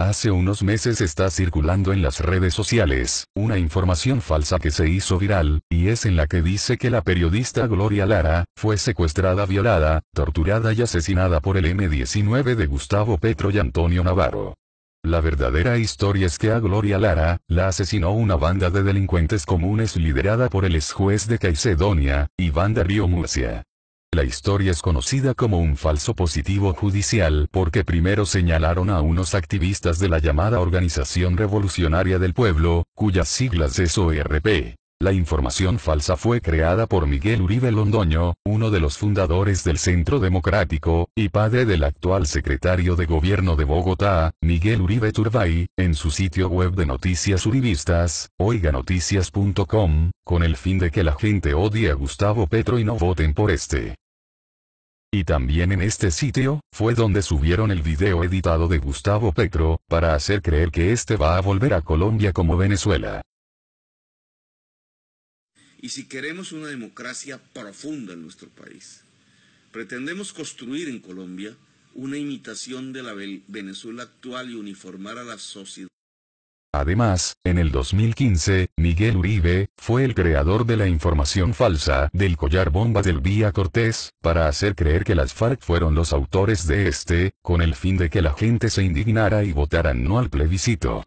Hace unos meses está circulando en las redes sociales, una información falsa que se hizo viral, y es en la que dice que la periodista Gloria Lara, fue secuestrada, violada, torturada y asesinada por el M-19 de Gustavo Petro y Antonio Navarro. La verdadera historia es que a Gloria Lara, la asesinó una banda de delincuentes comunes liderada por el ex juez de Caicedonia, Iván Río Murcia. La historia es conocida como un falso positivo judicial porque primero señalaron a unos activistas de la llamada Organización Revolucionaria del Pueblo, cuyas siglas es ORP, la información falsa fue creada por Miguel Uribe Londoño, uno de los fundadores del Centro Democrático, y padre del actual secretario de Gobierno de Bogotá, Miguel Uribe Turbay, en su sitio web de noticias uribistas, oiganoticias.com, con el fin de que la gente odie a Gustavo Petro y no voten por este. Y también en este sitio, fue donde subieron el video editado de Gustavo Petro, para hacer creer que este va a volver a Colombia como Venezuela y si queremos una democracia profunda en nuestro país. Pretendemos construir en Colombia una imitación de la Venezuela actual y uniformar a la sociedad. Además, en el 2015, Miguel Uribe, fue el creador de la información falsa del collar bomba del Vía Cortés, para hacer creer que las FARC fueron los autores de este, con el fin de que la gente se indignara y votaran no al plebiscito.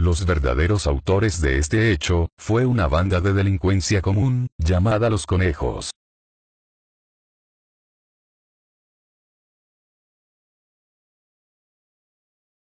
Los verdaderos autores de este hecho, fue una banda de delincuencia común, llamada Los Conejos.